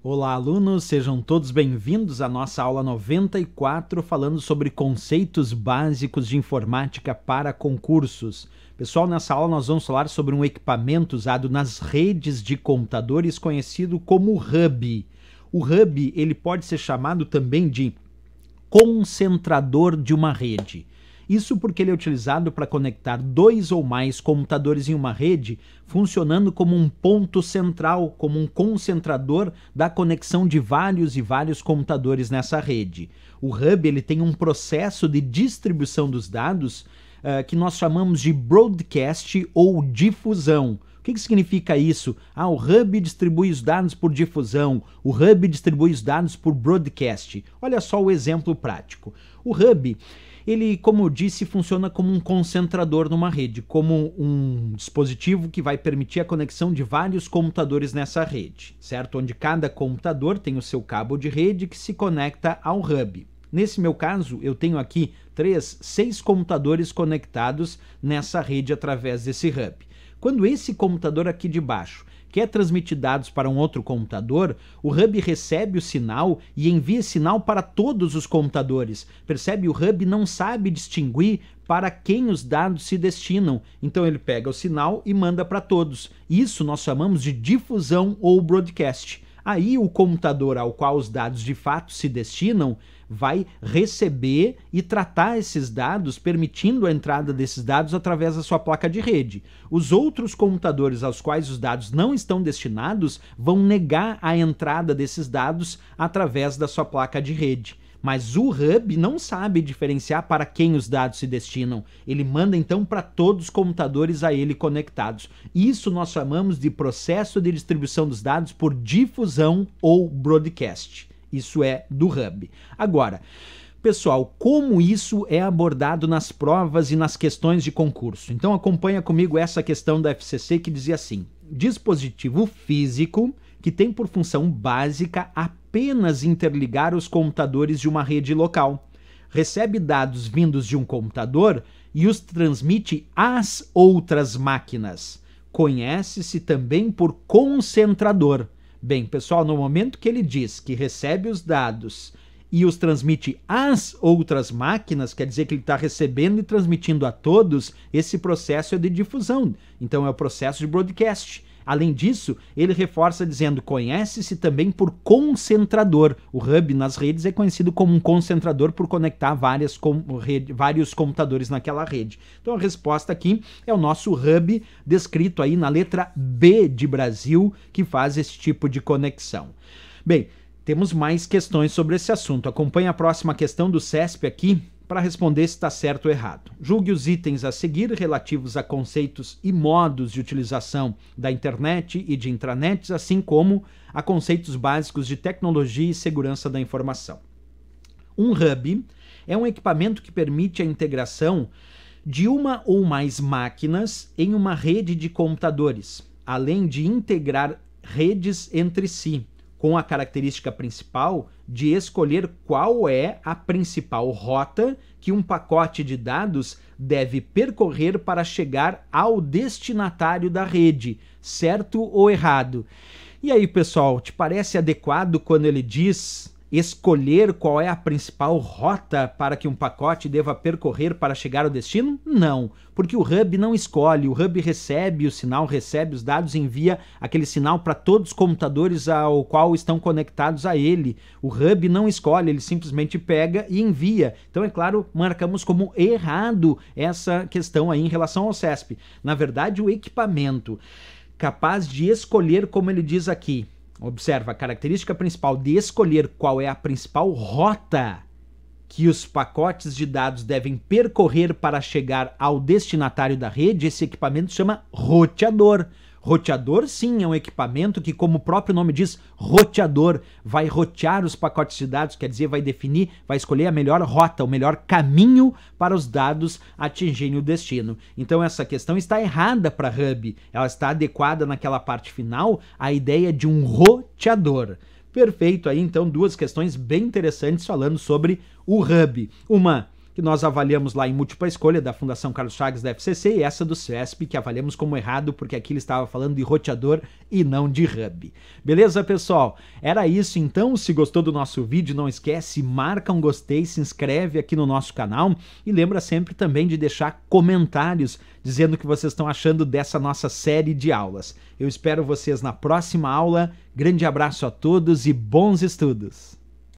Olá, alunos, sejam todos bem-vindos à nossa aula 94, falando sobre conceitos básicos de informática para concursos. Pessoal, nessa aula nós vamos falar sobre um equipamento usado nas redes de computadores conhecido como hub. O hub, ele pode ser chamado também de concentrador de uma rede. Isso porque ele é utilizado para conectar dois ou mais computadores em uma rede, funcionando como um ponto central, como um concentrador da conexão de vários e vários computadores nessa rede. O hub ele tem um processo de distribuição dos dados uh, que nós chamamos de broadcast ou difusão. O que, que significa isso? Ah, o hub distribui os dados por difusão, o hub distribui os dados por broadcast. Olha só o exemplo prático. O hub ele, como eu disse, funciona como um concentrador numa rede, como um dispositivo que vai permitir a conexão de vários computadores nessa rede, certo? Onde cada computador tem o seu cabo de rede que se conecta ao hub. Nesse meu caso, eu tenho aqui três, seis computadores conectados nessa rede através desse hub. Quando esse computador aqui de baixo quer transmitir dados para um outro computador, o hub recebe o sinal e envia sinal para todos os computadores. Percebe? O hub não sabe distinguir para quem os dados se destinam. Então ele pega o sinal e manda para todos. Isso nós chamamos de difusão ou broadcast. Aí o computador ao qual os dados de fato se destinam vai receber e tratar esses dados, permitindo a entrada desses dados através da sua placa de rede. Os outros computadores aos quais os dados não estão destinados vão negar a entrada desses dados através da sua placa de rede. Mas o hub não sabe diferenciar para quem os dados se destinam. Ele manda então para todos os computadores a ele conectados. Isso nós chamamos de processo de distribuição dos dados por difusão ou broadcast. Isso é do hub. Agora, pessoal, como isso é abordado nas provas e nas questões de concurso. Então acompanha comigo essa questão da FCC que dizia assim: dispositivo físico que tem por função básica a apenas interligar os computadores de uma rede local. Recebe dados vindos de um computador e os transmite às outras máquinas. Conhece-se também por concentrador. Bem, pessoal, no momento que ele diz que recebe os dados e os transmite às outras máquinas, quer dizer que ele está recebendo e transmitindo a todos, esse processo é de difusão. Então é o processo de broadcast. Além disso, ele reforça dizendo: conhece-se também por concentrador. O hub nas redes é conhecido como um concentrador por conectar várias com rede, vários computadores naquela rede. Então a resposta aqui é o nosso hub descrito aí na letra B de Brasil, que faz esse tipo de conexão. Bem, temos mais questões sobre esse assunto. Acompanhe a próxima questão do CESP aqui, para responder se está certo ou errado. Julgue os itens a seguir relativos a conceitos e modos de utilização da internet e de intranets, assim como a conceitos básicos de tecnologia e segurança da informação. Um hub é um equipamento que permite a integração de uma ou mais máquinas em uma rede de computadores, além de integrar redes entre si com a característica principal de escolher qual é a principal rota que um pacote de dados deve percorrer para chegar ao destinatário da rede, certo ou errado. E aí, pessoal, te parece adequado quando ele diz escolher qual é a principal rota para que um pacote deva percorrer para chegar ao destino? Não, porque o hub não escolhe, o hub recebe o sinal, recebe os dados e envia aquele sinal para todos os computadores ao qual estão conectados a ele. O hub não escolhe, ele simplesmente pega e envia. Então, é claro, marcamos como errado essa questão aí em relação ao CESP. Na verdade, o equipamento capaz de escolher, como ele diz aqui, Observa, a característica principal de escolher qual é a principal rota que os pacotes de dados devem percorrer para chegar ao destinatário da rede, esse equipamento chama roteador. Roteador, sim, é um equipamento que, como o próprio nome diz, roteador, vai rotear os pacotes de dados, quer dizer, vai definir, vai escolher a melhor rota, o melhor caminho para os dados atingirem o destino. Então, essa questão está errada para Hub, ela está adequada naquela parte final à ideia de um roteador. Perfeito, aí então duas questões bem interessantes falando sobre o Hub. Uma que nós avaliamos lá em múltipla escolha da Fundação Carlos Chagas da FCC e essa do CESP, que avaliamos como errado, porque aqui ele estava falando de roteador e não de hub. Beleza, pessoal? Era isso então. Se gostou do nosso vídeo, não esquece, marca um gostei, se inscreve aqui no nosso canal e lembra sempre também de deixar comentários dizendo o que vocês estão achando dessa nossa série de aulas. Eu espero vocês na próxima aula. Grande abraço a todos e bons estudos!